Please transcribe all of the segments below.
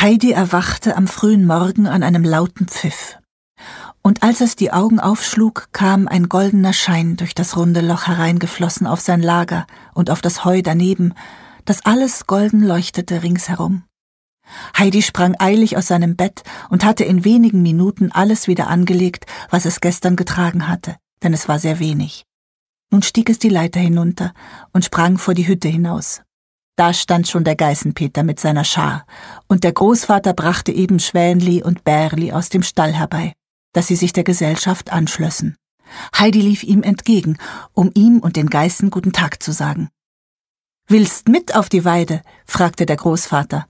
Heidi erwachte am frühen Morgen an einem lauten Pfiff. Und als es die Augen aufschlug, kam ein goldener Schein durch das runde Loch hereingeflossen auf sein Lager und auf das Heu daneben, das alles golden leuchtete ringsherum. Heidi sprang eilig aus seinem Bett und hatte in wenigen Minuten alles wieder angelegt, was es gestern getragen hatte, denn es war sehr wenig. Nun stieg es die Leiter hinunter und sprang vor die Hütte hinaus. Da stand schon der Geißenpeter mit seiner Schar, und der Großvater brachte eben Schwänli und Bärli aus dem Stall herbei, dass sie sich der Gesellschaft anschlössen. Heidi lief ihm entgegen, um ihm und den Geißen guten Tag zu sagen. Willst mit auf die Weide? fragte der Großvater.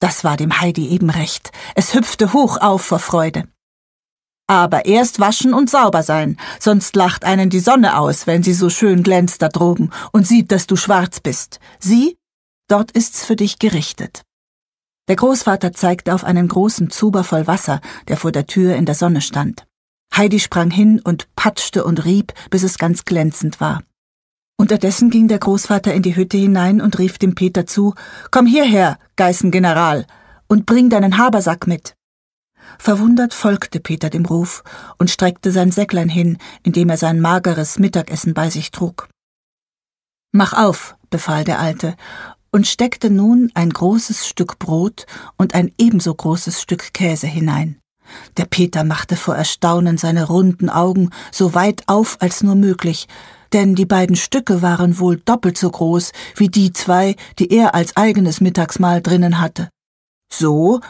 Das war dem Heidi eben recht. Es hüpfte hoch auf vor Freude. Aber erst waschen und sauber sein, sonst lacht einen die Sonne aus, wenn sie so schön glänzt da droben und sieht, dass du schwarz bist. Sieh, Dort ist's für dich gerichtet. Der Großvater zeigte auf einen großen Zuber voll Wasser, der vor der Tür in der Sonne stand. Heidi sprang hin und patschte und rieb, bis es ganz glänzend war. Unterdessen ging der Großvater in die Hütte hinein und rief dem Peter zu Komm hierher, Geißengeneral, und bring deinen Habersack mit. Verwundert folgte Peter dem Ruf und streckte sein Säcklein hin, indem er sein mageres Mittagessen bei sich trug. Mach auf, befahl der Alte, und steckte nun ein großes Stück Brot und ein ebenso großes Stück Käse hinein. Der Peter machte vor Erstaunen seine runden Augen so weit auf als nur möglich, denn die beiden Stücke waren wohl doppelt so groß wie die zwei, die er als eigenes Mittagsmahl drinnen hatte. So,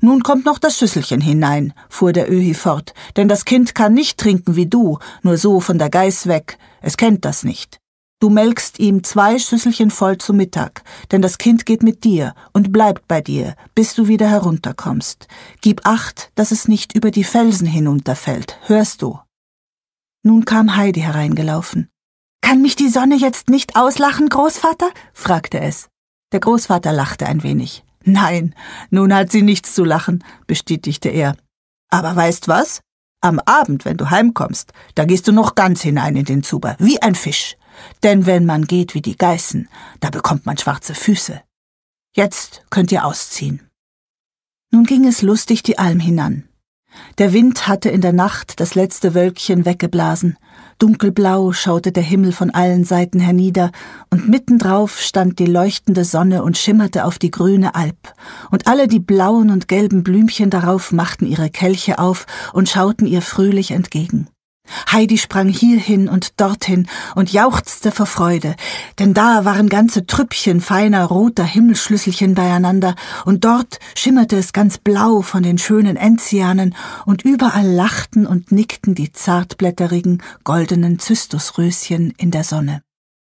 nun kommt noch das Schüsselchen hinein, fuhr der Öhi fort, denn das Kind kann nicht trinken wie du, nur so von der Geiß weg, es kennt das nicht. Du melkst ihm zwei Schüsselchen voll zu Mittag, denn das Kind geht mit dir und bleibt bei dir, bis du wieder herunterkommst. Gib acht, dass es nicht über die Felsen hinunterfällt, hörst du? Nun kam Heidi hereingelaufen. Kann mich die Sonne jetzt nicht auslachen, Großvater? fragte es. Der Großvater lachte ein wenig. Nein, nun hat sie nichts zu lachen, bestätigte er. Aber weißt was? Am Abend, wenn du heimkommst, da gehst du noch ganz hinein in den Zuber, wie ein Fisch. Denn wenn man geht wie die Geißen, da bekommt man schwarze Füße. Jetzt könnt ihr ausziehen. Nun ging es lustig die Alm hinan. Der Wind hatte in der Nacht das letzte Wölkchen weggeblasen. Dunkelblau schaute der Himmel von allen Seiten hernieder, und mittendrauf stand die leuchtende Sonne und schimmerte auf die grüne Alp, und alle die blauen und gelben Blümchen darauf machten ihre Kelche auf und schauten ihr fröhlich entgegen. Heidi sprang hierhin und dorthin und jauchzte vor Freude, denn da waren ganze Trüppchen feiner roter Himmelschlüsselchen beieinander, und dort schimmerte es ganz blau von den schönen Enzianen, und überall lachten und nickten die zartblätterigen, goldenen Zystusröschen in der Sonne.